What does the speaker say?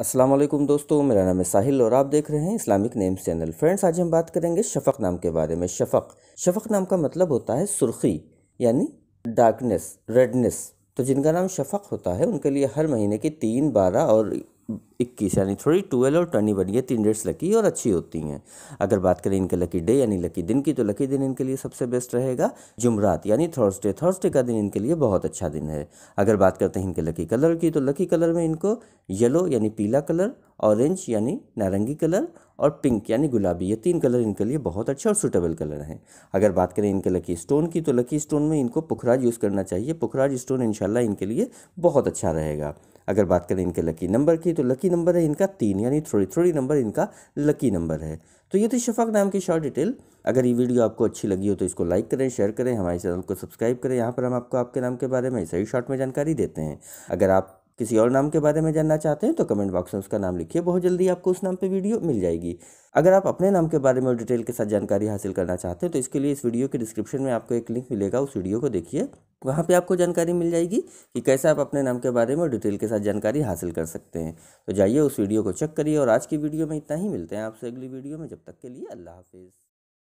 अस्सलाम वालेकुम दोस्तों मेरा नाम है साहिल और आप देख रहे हैं इस्लामिक नेम्स चैनल फ्रेंड्स आज हम बात करेंगे शफक नाम के बारे में शफक शफक नाम का मतलब होता है सुर्खी यानी डार्कनेस रेडनेस तो जिनका नाम शफक होता है उनके लिए हर महीने की तीन बारह और इक्कीस यानी थोड़ी ट्वेल्व और ट्वेंटी वन ये तीन डेट्स लकी और अच्छी होती हैं अगर बात करें इनके लकी डे यानी लकी दिन की तो लकी दिन इनके लिए सबसे बेस्ट रहेगा जुमरात यानी थर्सडे थर्सडे का दिन इनके लिए बहुत अच्छा दिन है अगर बात करते हैं इनके लकी कलर की तो लकी कलर में इनको येलो यानी पीला कलर ऑरेंज यानी नारंगी कलर और पिंक यानी गुलाबी ये तीन कलर इनके लिए बहुत अच्छे और सूटेबल कलर हैं अगर बात करें इनके लकी स्टोन की तो लकी स्टोन में इनको पुखराज यूज़ करना चाहिए पुखराज स्टोन इंशाल्लाह इनके लिए बहुत अच्छा रहेगा अगर बात करें इनके लकी नंबर की तो लकी नंबर है इनका तीन यानी थ्री थ्री नंबर इनका लकी नंबर है तो ये थी शफाक नाम की शॉर्ट डिटेल अगर ये वीडियो आपको अच्छी लगी हो तो इसको लाइक करें शेयर करें हमारे चैनल को सब्सक्राइब करें यहाँ पर हम आपको आपके नाम के बारे में सही शॉर्ट में जानकारी देते हैं अगर आप किसी और नाम के बारे में जानना चाहते हैं तो कमेंट बॉक्स में उसका नाम लिखिए बहुत जल्दी आपको उस नाम पे वीडियो मिल जाएगी अगर आप अपने नाम के बारे में और डिटेल के साथ जानकारी हासिल करना चाहते हैं तो इसके लिए इस वीडियो के डिस्क्रिप्शन में आपको एक लिंक मिलेगा उस वीडियो को देखिए वहाँ पे आपको जानकारी मिल जाएगी कि कैसे आप अपने नाम के बारे में डिटेल के साथ जानकारी हासिल कर सकते हैं तो जाइए उस वीडियो को चेक करिए और आज की वीडियो में इतना ही मिलते हैं आपसे अगली वीडियो में जब तक के लिए अल्लाह हाफिज़